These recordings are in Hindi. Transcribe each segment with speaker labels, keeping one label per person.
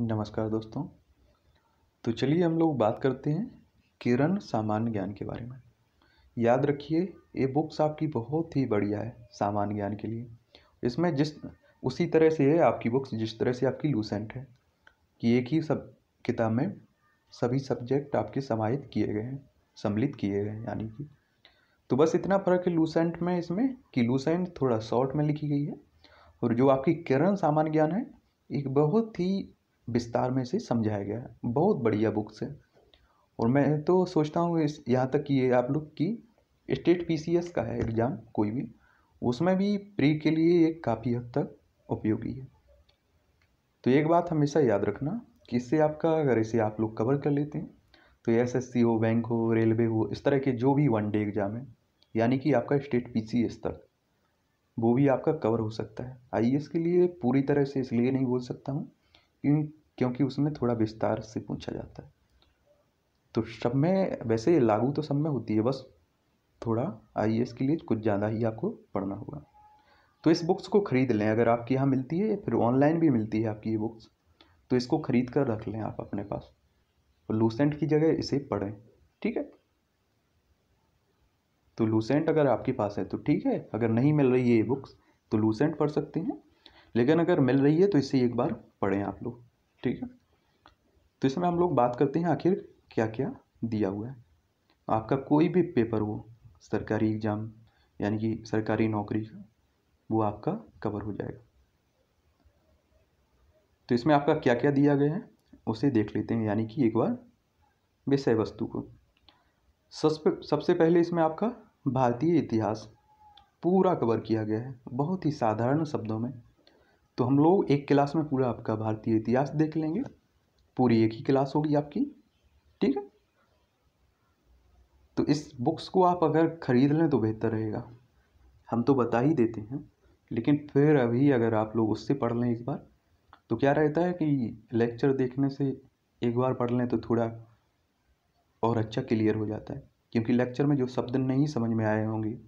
Speaker 1: नमस्कार दोस्तों तो चलिए हम लोग बात करते हैं किरण सामान्य ज्ञान के बारे में याद रखिए ये बुक्स आपकी बहुत ही बढ़िया है सामान्य ज्ञान के लिए इसमें जिस उसी तरह से है आपकी बुक्स जिस तरह से आपकी लूसेंट है कि एक ही सब किताब में सभी सब्जेक्ट आपके समाहित किए गए हैं सम्मिलित किए गए हैं यानी कि तो बस इतना फ़र्क है लूसेंट में इसमें कि लूसेंट थोड़ा शॉर्ट में लिखी गई है और जो आपकी किरण सामान्य ज्ञान है एक बहुत ही विस्तार में से समझाया गया है बहुत बढ़िया बुक्स है और मैं तो सोचता हूँ इस यहाँ तक कि ये आप लोग की स्टेट पीसीएस का है एग्ज़ाम कोई भी उसमें भी प्री के लिए ये काफ़ी हद तक उपयोगी है तो एक बात हमेशा याद रखना कि इससे आपका अगर इसे आप लोग कवर कर लेते हैं तो एस सी हो बैंक हो रेलवे हो इस तरह के जो भी वन डे एग्ज़ाम है यानी कि आपका स्टेट पीसीएस तक वो भी आपका कवर हो सकता है आई e के लिए पूरी तरह से इसलिए नहीं बोल सकता हूँ क्योंकि क्योंकि उसमें थोड़ा विस्तार से पूछा जाता है तो सब में वैसे लागू तो सब में होती है बस थोड़ा आई के लिए कुछ ज़्यादा ही आपको पढ़ना होगा तो इस बुक्स को ख़रीद लें अगर आपके यहाँ मिलती है फिर ऑनलाइन भी मिलती है आपकी ये बुक्स तो इसको ख़रीद कर रख लें आप अपने पास और लूसेंट की जगह इसे पढ़ें ठीक है तो लूसेंट अगर आपके पास है तो ठीक है अगर नहीं मिल रही है ये बुक्स तो लूसेंट पढ़ सकते हैं लेकिन अगर मिल रही है तो इसे एक बार पढ़ें आप लोग ठीक है तो इसमें हम लोग बात करते हैं आखिर क्या क्या दिया हुआ है आपका कोई भी पेपर हो सरकारी एग्ज़ाम यानी कि सरकारी नौकरी का वो आपका कवर हो जाएगा तो इसमें आपका क्या क्या दिया गया है उसे देख लेते हैं यानी कि एक बार विषय वस्तु को सबसे पहले इसमें आपका भारतीय इतिहास पूरा कवर किया गया है बहुत ही साधारण शब्दों में तो हम लोग एक क्लास में पूरा आपका भारतीय इतिहास देख लेंगे पूरी एक ही क्लास होगी आपकी ठीक है तो इस बुक्स को आप अगर ख़रीद लें तो बेहतर रहेगा हम तो बता ही देते हैं लेकिन फिर अभी अगर आप लोग उससे पढ़ लें एक बार तो क्या रहता है कि लेक्चर देखने से एक बार पढ़ लें तो थोड़ा और अच्छा क्लियर हो जाता है क्योंकि लेक्चर में जो शब्द नहीं समझ में आए होंगे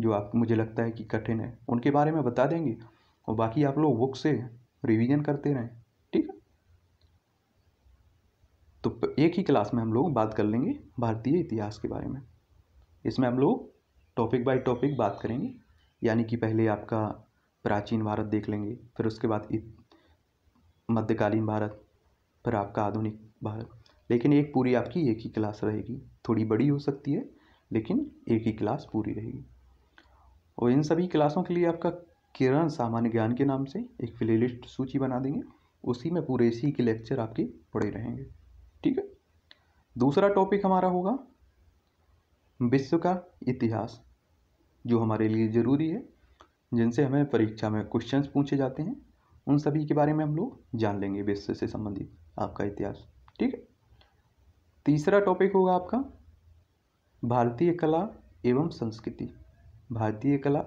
Speaker 1: जो आप मुझे लगता है कि कठिन है उनके बारे में बता देंगे और बाकी आप लोग बुक से रिवीजन करते रहें ठीक है तो एक ही क्लास में हम लोग बात कर लेंगे भारतीय इतिहास के बारे में इसमें हम लोग टॉपिक बाय टॉपिक बात करेंगे यानी कि पहले आपका प्राचीन भारत देख लेंगे फिर उसके बाद मध्यकालीन भारत फिर आपका आधुनिक भारत लेकिन एक पूरी आपकी एक ही क्लास रहेगी थोड़ी बड़ी हो सकती है लेकिन एक ही क्लास पूरी रहेगी और इन सभी क्लासों के लिए आपका किरण सामान्य ज्ञान के नाम से एक प्लेलिस्ट सूची बना देंगे उसी में पूरे इसी के लेक्चर आपके पड़े रहेंगे ठीक है दूसरा टॉपिक हमारा होगा विश्व का इतिहास जो हमारे लिए ज़रूरी है जिनसे हमें परीक्षा में क्वेश्चंस पूछे जाते हैं उन सभी के बारे में हम लोग जान लेंगे विश्व से संबंधित आपका इतिहास ठीक है तीसरा टॉपिक होगा आपका भारतीय कला एवं संस्कृति भारतीय कला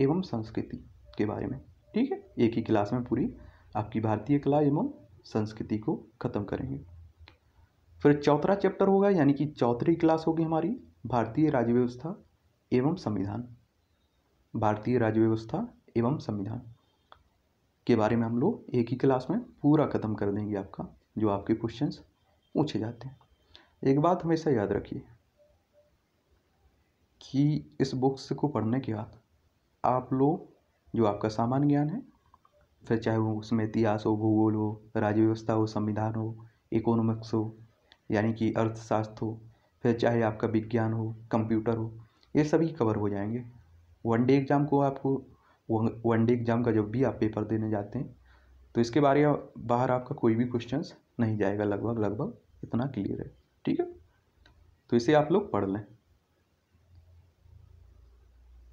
Speaker 1: एवं संस्कृति के बारे में ठीक है एक ही क्लास में पूरी आपकी भारतीय कला एवं संस्कृति को ख़त्म करेंगे फिर चौथा चैप्टर होगा यानी कि चौथी क्लास होगी हमारी भारतीय राज्य व्यवस्था एवं संविधान भारतीय राज्य व्यवस्था एवं संविधान के बारे में हम लोग एक ही क्लास में पूरा ख़त्म कर देंगे आपका जो आपके क्वेश्चन पूछे जाते हैं एक बात हमेशा याद रखिए कि इस बुक्स को पढ़ने के बाद आप लोग जो आपका सामान्य ज्ञान है फिर चाहे वो उसमें इतिहास हो भूगोल हो राज्य व्यवस्था हो संविधान हो इकोनॉमिक्स हो यानी कि अर्थशास्त्र हो फिर चाहे आपका विज्ञान हो कंप्यूटर हो ये सभी कवर हो जाएंगे वन डे एग्ज़ाम को आपको वन डे एग्ज़ाम का जब भी आप पेपर देने जाते हैं तो इसके बारे में बाहर आपका कोई भी क्वेश्चन नहीं जाएगा लगभग लगभग इतना क्लियर है ठीक है तो इसे आप लोग पढ़ लें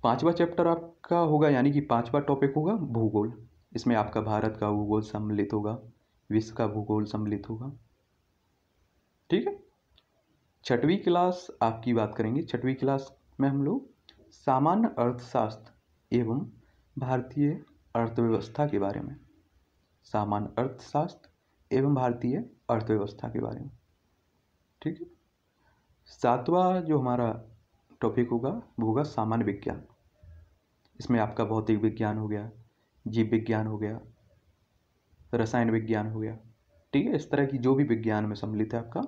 Speaker 1: पांचवा चैप्टर आपका होगा यानी कि पांचवा टॉपिक होगा भूगोल इसमें आपका भारत का भूगोल सम्मिलित होगा विश्व का भूगोल सम्मिलित होगा ठीक है छठवीं क्लास आपकी बात करेंगे छठवीं क्लास में हम लोग सामान्य अर्थशास्त्र एवं भारतीय अर्थव्यवस्था के बारे में सामान्य अर्थशास्त्र एवं भारतीय अर्थव्यवस्था के बारे में ठीक है सातवां जो हमारा टॉपिक होगा वो होगा सामान्य विज्ञान इसमें आपका भौतिक विज्ञान हो गया जीव विज्ञान हो गया रसायन विज्ञान हो गया ठीक है इस तरह की जो भी विज्ञान में सम्मिलित है आपका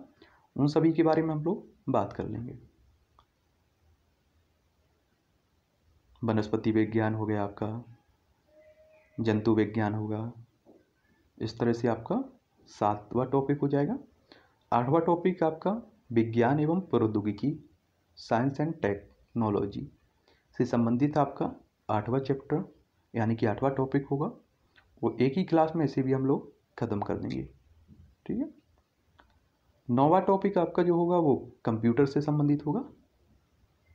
Speaker 1: उन सभी के बारे में हम लोग बात कर लेंगे वनस्पति विज्ञान हो गया आपका जंतु विज्ञान होगा इस तरह से आपका सातवां टॉपिक हो जाएगा आठवां टॉपिक आपका विज्ञान एवं प्रौद्योगिकी साइंस एंड टेक्नोलॉजी से संबंधित आपका आठवां चैप्टर यानी कि आठवां टॉपिक होगा वो एक ही क्लास में इसे भी हम लोग ख़त्म कर देंगे ठीक है नौवा टॉपिक आपका जो होगा वो कंप्यूटर से संबंधित होगा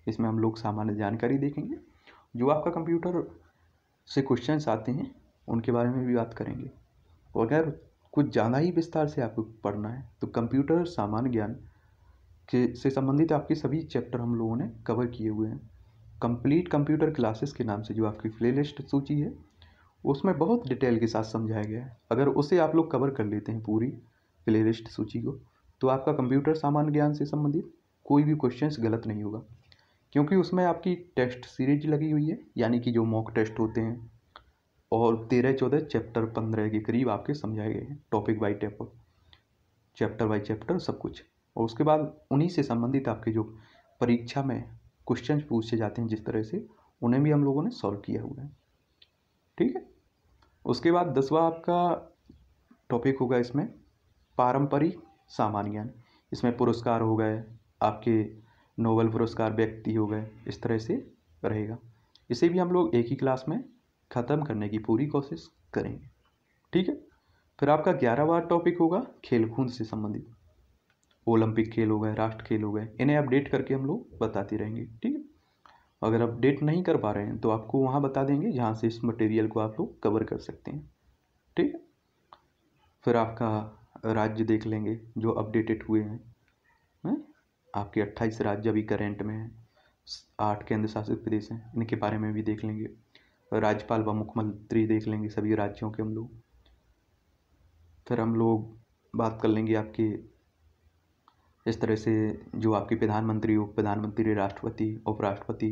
Speaker 1: इसमें हम लोग सामान्य जानकारी देखेंगे जो आपका कंप्यूटर से क्वेश्चंस आते हैं उनके बारे में भी बात करेंगे और अगर कुछ ज़्यादा ही विस्तार से आपको पढ़ना है तो कंप्यूटर सामान्य ज्ञान के से संबंधित आपके सभी चैप्टर हम लोगों ने कवर किए हुए हैं कंप्लीट कंप्यूटर क्लासेस के नाम से जो आपकी प्लेलिस्ट सूची है उसमें बहुत डिटेल के साथ समझाया गया है अगर उसे आप लोग कवर कर लेते हैं पूरी प्लेलिस्ट सूची को तो आपका कंप्यूटर सामान्य ज्ञान से संबंधित कोई भी क्वेश्चंस गलत नहीं होगा क्योंकि उसमें आपकी टेस्ट सीरीज लगी हुई है यानी कि जो मॉक टेस्ट होते हैं और तेरह चौदह चैप्टर पंद्रह के करीब आपके समझाए गए हैं topic by topic chapter by chapter सब कुछ और उसके बाद उन्हीं से संबंधित आपके जो परीक्षा में क्वेश्चन पूछे जाते हैं जिस तरह से उन्हें भी हम लोगों ने सॉल्व किया हुआ है ठीक है उसके बाद दसवा आपका टॉपिक होगा इसमें पारंपरिक सामान्य ज्ञान इसमें पुरस्कार हो गए आपके नोबल पुरस्कार व्यक्ति हो गए इस तरह से रहेगा इसे भी हम लोग एक ही क्लास में ख़त्म करने की पूरी कोशिश करेंगे ठीक है फिर आपका ग्यारहवा टॉपिक होगा खेल कूद से संबंधित ओलंपिक खेल हो गए राष्ट्र खेल हो गए इन्हें अपडेट करके हम लोग बताते रहेंगे ठीक है अगर अपडेट नहीं कर पा रहे हैं तो आपको वहाँ बता देंगे जहाँ से इस मटेरियल को आप लोग कवर कर सकते हैं ठीक है फिर आपका राज्य देख लेंगे जो अपडेटेड हुए हैं है? आपके अट्ठाईस राज्य अभी करेंट में हैं आठ केंद्र शासित प्रदेश हैं इनके बारे में भी देख लेंगे राज्यपाल व मुख्यमंत्री देख लेंगे सभी राज्यों के हम लोग फिर हम लोग बात कर लेंगे आपके इस तरह से जो आपके प्रधानमंत्री उप प्रधानमंत्री राष्ट्रपति उपराष्ट्रपति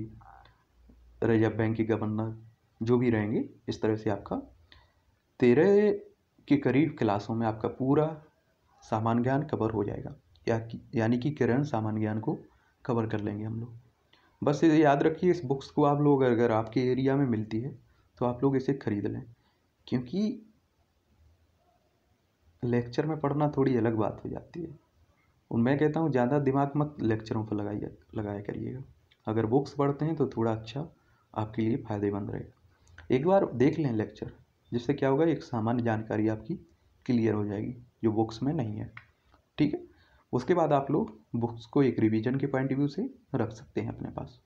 Speaker 1: रिजर्व बैंक के गवर्नर जो भी रहेंगे इस तरह से आपका तेरह के करीब क्लासों में आपका पूरा सामान्य ज्ञान कवर हो जाएगा या यानी कि किरण सामान्य ज्ञान को कवर कर लेंगे हम लोग बस ये याद रखिए इस बुक्स को आप लोग अगर आपके एरिया में मिलती है तो आप लोग इसे खरीद लें क्योंकि लेक्चर में पढ़ना थोड़ी अलग बात हो जाती है और मैं कहता हूँ ज़्यादा दिमाग मत लेक्चरों पर लगाइए लगाया करिएगा अगर बुक्स पढ़ते हैं तो थोड़ा अच्छा आपके लिए फ़ायदेमंद रहेगा एक बार देख लें लेक्चर जिससे क्या होगा एक सामान्य जानकारी आपकी क्लियर हो जाएगी जो बुक्स में नहीं है ठीक है उसके बाद आप लोग बुक्स को एक रिवीजन के पॉइंट ऑफ व्यू से रख सकते हैं अपने पास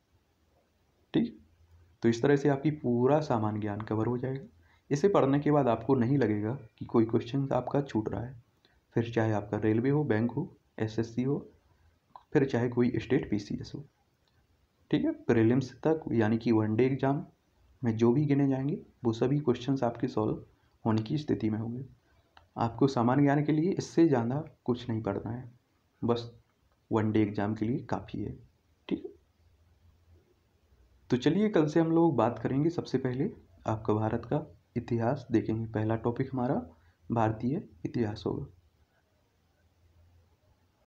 Speaker 1: ठीक तो इस तरह से आपकी पूरा सामान्य ज्ञान कवर हो जाएगा इसे पढ़ने के बाद आपको नहीं लगेगा कि कोई क्वेश्चन आपका छूट रहा है फिर चाहे आपका रेलवे हो बैंक हो एसएससी हो फिर चाहे कोई स्टेट पीसीएस हो ठीक है प्रीलिम्स तक यानी कि वन डे एग्ज़ाम में जो भी गिने जाएंगे वो सभी क्वेश्चंस आपके सॉल्व होने की स्थिति में होंगे आपको सामान्य ज्ञान के लिए इससे ज़्यादा कुछ नहीं पढ़ना है बस वन डे एग्ज़ाम के लिए काफ़ी है ठीक है तो चलिए कल से हम लोग बात करेंगे सबसे पहले आपका भारत का इतिहास देखेंगे पहला टॉपिक हमारा भारतीय इतिहास होगा